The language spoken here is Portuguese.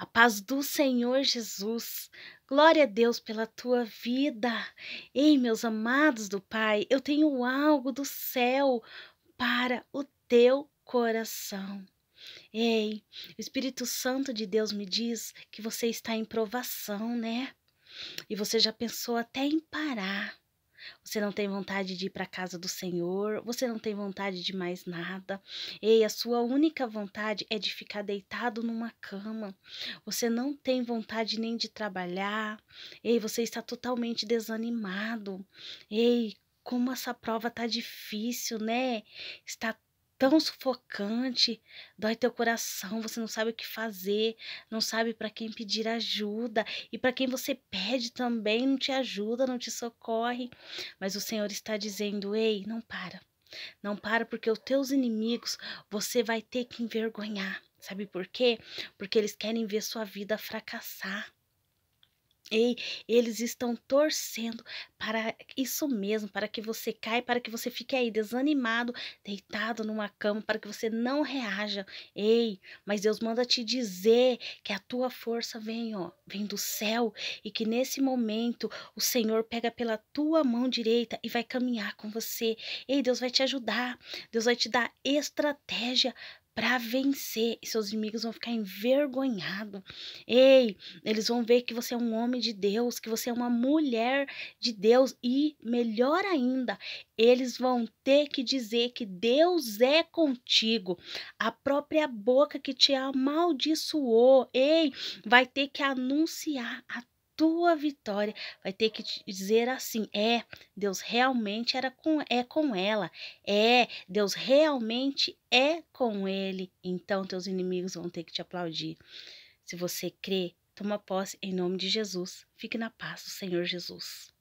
A paz do Senhor Jesus. Glória a Deus pela tua vida. Ei, meus amados do Pai, eu tenho algo do céu para o teu coração. Ei, o Espírito Santo de Deus me diz que você está em provação, né? E você já pensou até em parar. Você não tem vontade de ir para a casa do Senhor, você não tem vontade de mais nada. Ei, a sua única vontade é de ficar deitado numa cama. Você não tem vontade nem de trabalhar. Ei, você está totalmente desanimado. Ei, como essa prova tá difícil, né? Está tão sufocante, dói teu coração, você não sabe o que fazer, não sabe para quem pedir ajuda e para quem você pede também não te ajuda, não te socorre. Mas o Senhor está dizendo: "Ei, não para. Não para porque os teus inimigos você vai ter que envergonhar. Sabe por quê? Porque eles querem ver sua vida fracassar. Ei, eles estão torcendo para isso mesmo, para que você caia, para que você fique aí desanimado, deitado numa cama, para que você não reaja. Ei, mas Deus manda te dizer que a tua força vem, ó, vem do céu e que nesse momento o Senhor pega pela tua mão direita e vai caminhar com você. Ei, Deus vai te ajudar. Deus vai te dar estratégia para vencer. E seus inimigos vão ficar envergonhados. Ei, eles vão ver que você é um homem de Deus, que você é uma mulher de Deus. E melhor ainda, eles vão ter que dizer que Deus é contigo. A própria boca que te amaldiçoou, ei, vai ter que anunciar a tua vitória, vai ter que te dizer assim: é, Deus realmente era com, é com ela, é, Deus realmente é com ele. Então teus inimigos vão ter que te aplaudir. Se você crê, toma posse em nome de Jesus. Fique na paz do Senhor Jesus.